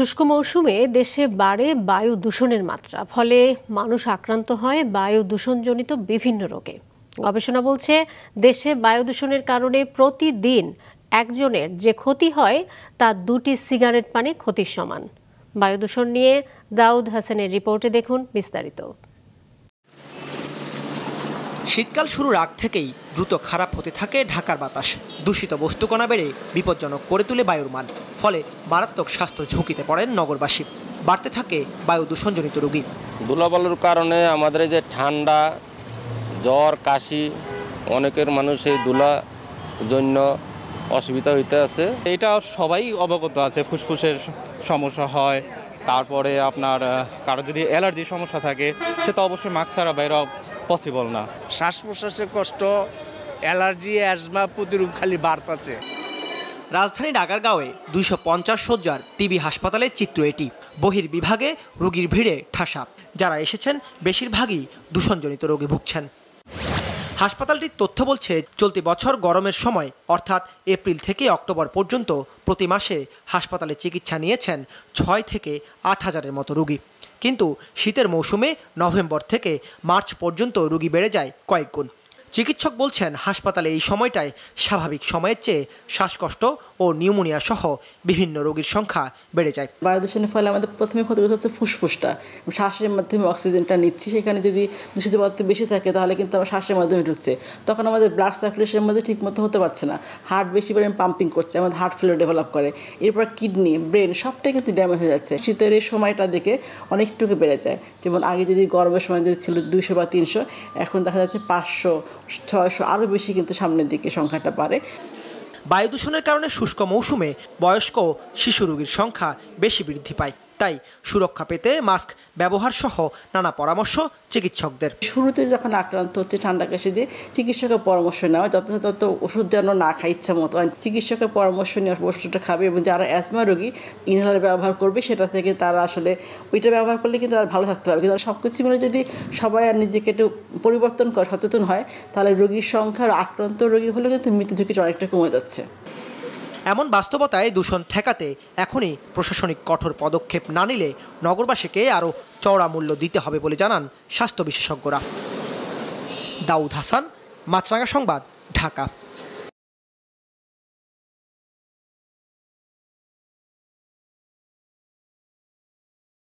শুষ্ক মৌসুমে দেশে বাড়ে বায়ু দূষণের মাত্রা ফলে মানুষ আক্রান্ত হয় বায়ু দূষণজনিত বিভিন্ন রোগে গবেষণা বলছে দেশে বায়ু দূষণের কারণে প্রতিদিন একজনের যে ক্ষতি হয় তা দুটি সিগারেট পানে ক্ষতির সমান বায়ু দূষণ নিয়ে দাউদ হাসানের রিপোর্টে দেখুন বিস্তারিত শীতকাল শুরুর আগ থেকেই দ্রুত খারাপ হতে থাকে ঢাকার বাতাস দূষিত বস্তুকণা বেড়ে বিপজ্জনক করে তুলে বায়ুর মান ফলে মারাত্মক স্বাস্থ্য ঝুঁকিতে পড়েন নগরবাসী বাড়তে থাকে বায়ু দূষণজনিত রোগী ধুলাবালুর কারণে আমাদের যে ঠান্ডা জ্বর কাশি অনেকের মানুষ এই দুলা জন্য অসুবিধা হইতে আছে এটা সবাই অবগত আছে ফুসফুসের সমস্যা হয় তারপরে আপনার কারো যদি অ্যালার্জির সমস্যা থাকে সে তো অবশ্যই মাস্ক ছাড়া বাইরে পসিবল না শ্বাস প্রশ্বাসের কষ্ট অ্যালার্জি অ্যাজমা প্রতিরূপ খালি বাড়তাছে রাজধানী ডাকারগাঁওয়ে দুইশো পঞ্চাশ সজ্জার টিবি হাসপাতালের চিত্র এটি বহির বিভাগে রোগীর ভিড়ে ঠাসা যারা এসেছেন বেশিরভাগই দূষণজনিত রোগে ভুগছেন হাসপাতালটির তথ্য বলছে চলতি বছর গরমের সময় অর্থাৎ এপ্রিল থেকে অক্টোবর পর্যন্ত প্রতি মাসে হাসপাতালে চিকিৎসা নিয়েছেন ছয় থেকে আট হাজারের মতো রুগী কিন্তু শীতের মৌসুমে নভেম্বর থেকে মার্চ পর্যন্ত রুগী বেড়ে যায় কয়েক গুণ চিকিৎসক বলছেন হাসপাতালে এই সময়টায় স্বাভাবিক সময়ের চেয়ে শ্বাসকষ্ট ও নিউমোনিয়া সহ বিভিন্ন রোগীর সংখ্যা বেড়ে যায় দূষণের ফলে আমাদের প্রথমে ক্ষতিগ্রস্ত হচ্ছে ফুসফুসটা শ্বাসের মাধ্যমে অক্সিজেনটা নিচ্ছি সেখানে যদি দূষিত পদার্থ বেশি থাকে তাহলে কিন্তু আমার শ্বাসের মাধ্যমে ঢুকছে তখন আমাদের ব্লাড সার্কুলেশনের মধ্যে ঠিকমতো হতে পারছে না হার্ট বেশি পরিমাণ পাম্পিং করছে আমাদের হার্ট ফেলো ডেভেলপ করে এরপর কিডনি ব্রেন সবটাই কিন্তু ড্যামেজ হয়ে যাচ্ছে শীতের এই সময়টা দেখে অনেকটুকু বেড়ে যায় যেমন আগে যদি গরমের সময় যদি ছিল দুইশো বা তিনশো এখন দেখা যাচ্ছে পাঁচশো ছয়শো আরও বেশি কিন্তু সামনের দিকে সংখ্যাটা পারে বায়ু দূষণের কারণে শুষ্ক মৌসুমে বয়স্ক শিশু রোগীর সংখ্যা বেশি বৃদ্ধি পায় তাই সুরক্ষা পেতে মাস্ক ব্যবহার সহ নানা পরামর্শ চিকিৎসকদের শুরুতে যখন আক্রান্ত হচ্ছে ঠান্ডা কাশি দিয়ে চিকিৎসকের পরামর্শ নেওয়া যথাযথ ওষুধ যেন না খাই ইচ্ছা মতো চিকিৎসকের পরামর্শ নেওয়ার ওষুধটা খাবে এবং যারা অ্যাজমা রোগী ইনহেলার ব্যবহার করবে সেটা থেকে তারা আসলে ওইটা ব্যবহার করলে কিন্তু তারা ভালো থাকতে পারবে কিন্তু সব কিছু মিলে যদি সবাই আর নিজেকে একটু পরিবর্তন সচেতন হয় তাহলে রোগীর সংখ্যা আক্রান্ত রোগী হলে কিন্তু মৃত্যু ঝুঁকিটা অনেকটা কমে যাচ্ছে এমন বাস্তবতায় দূষণ ঠেকাতে এখনই প্রশাসনিক কঠোর পদক্ষেপ না নিলে নগরবাসীকে আরও চওড়া মূল্য দিতে হবে বলে জানান স্বাস্থ্য বিশেষজ্ঞরা দাউদ হাসান মাছরাঙ্গা সংবাদ ঢাকা